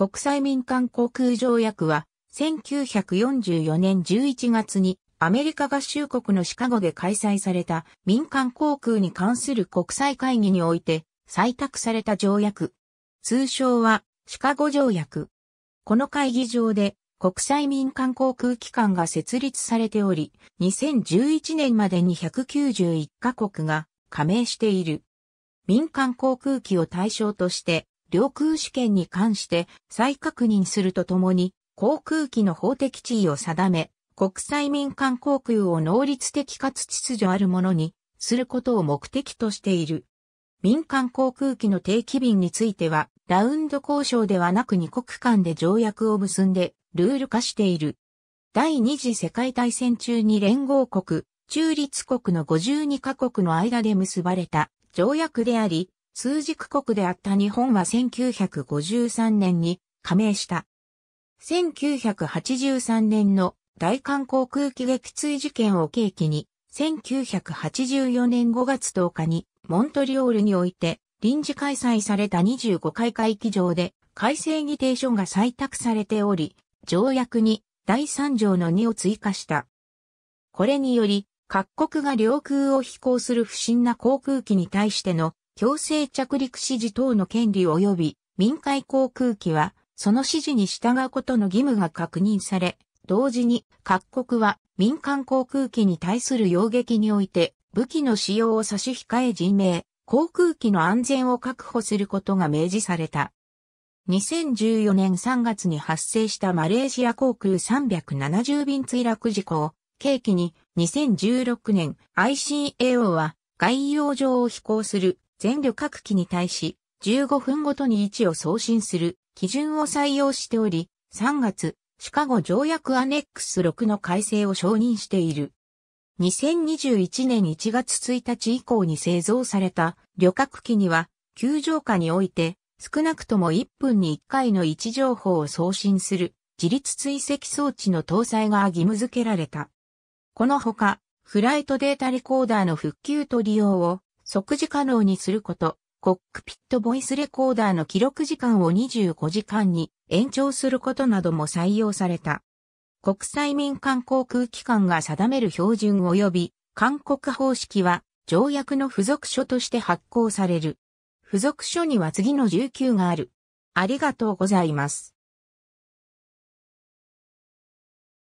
国際民間航空条約は、1944年11月にアメリカ合衆国のシカゴで開催された民間航空に関する国際会議において採択された条約。通称はシカゴ条約。この会議場で国際民間航空機関が設立されており、2011年までに191カ国が加盟している。民間航空機を対象として領空主権に関して再確認するとともに、航空機の法的地位を定め、国際民間航空を能率的かつ秩序あるものにすることを目的としている。民間航空機の定期便については、ラウンド交渉ではなく2国間で条約を結んで、ルール化している。第二次世界大戦中に連合国、中立国の52カ国の間で結ばれた条約であり、通軸国であった日本は1953年に加盟した。1983年の大韓航空機撃墜事件を契機に、1984年5月10日にモントリオールにおいて臨時開催された25回会議場で改正議定書が採択されており、条約に第3条の2を追加した。これにより、各国が領空を飛行する不審な航空機に対しての強制着陸指示等の権利及び民海航空機は、その指示に従うことの義務が確認され、同時に各国は民間航空機に対する要撃において武器の使用を差し控え人命、航空機の安全を確保することが明示された。2014年3月に発生したマレーシア航空370便墜落事故を契機に2016年 ICAO は外洋上を飛行する全旅客機に対し、15分ごとに位置を送信する基準を採用しており、3月、シカゴ条約アネックス6の改正を承認している。2021年1月1日以降に製造された旅客機には、急上下において、少なくとも1分に1回の位置情報を送信する自律追跡装置の搭載が義務付けられた。このほか、フライトデータレコーダーの復旧と利用を即時可能にすること、コックピットボイスレコーダーの記録時間を25時間に延長することなども採用された。国際民間航空機関が定める標準及び勧告方式は条約の付属書として発行される。付属書には次の19がある。ありがとうございます。